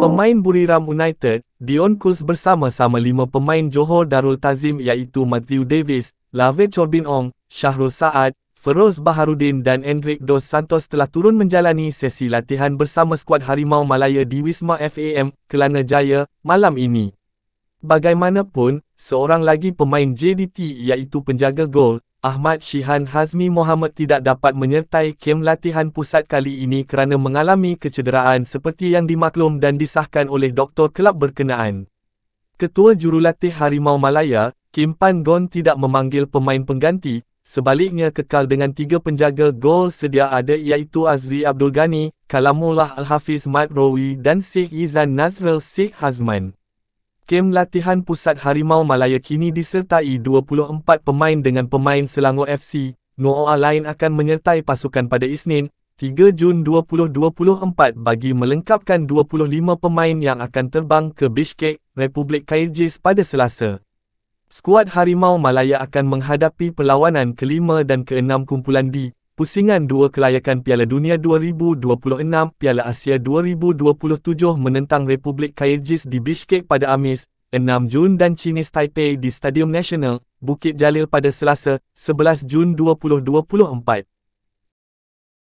Pemain Buriram United, Dion Kuz bersama-sama lima pemain Johor Darul Tazim iaitu Matthew Davis, Lave Chorbin Ong, Shahrul Saad, Feroz Baharudin dan Hendrik Dos Santos telah turun menjalani sesi latihan bersama skuad Harimau Malaya di Wisma FAM, Kelana Jaya, malam ini. Bagaimanapun, seorang lagi pemain JDT iaitu penjaga gol, Ahmad Shihan Hazmi Mohamad tidak dapat menyertai kem latihan pusat kali ini kerana mengalami kecederaan seperti yang dimaklum dan disahkan oleh doktor kelab berkenaan. Ketua Jurulatih Harimau Malaya, Kim Pan Gon tidak memanggil pemain pengganti, sebaliknya kekal dengan tiga penjaga gol sedia ada iaitu Azri Abdul Ghani, Kalamullah Al-Hafiz Mat Rowi dan Syih Izan Nazril Syih Hazman. Kem latihan pusat Harimau Malaya kini disertai 24 pemain dengan pemain Selangor FC. Noah lain akan menyertai pasukan pada Isnin, 3 Jun 2024 bagi melengkapkan 25 pemain yang akan terbang ke Bishkek, Republik Kyrgyz pada Selasa. Skuad Harimau Malaya akan menghadapi perlawanan kelima dan keenam kumpulan D. Pusingan dua kelayakan Piala Dunia 2026 Piala Asia 2027 menentang Republik Kyrgyz di Bishkek pada Amis, 6 Jun dan Chinese Taipei di Stadium Nasional, Bukit Jalil pada Selasa, 11 Jun 2024.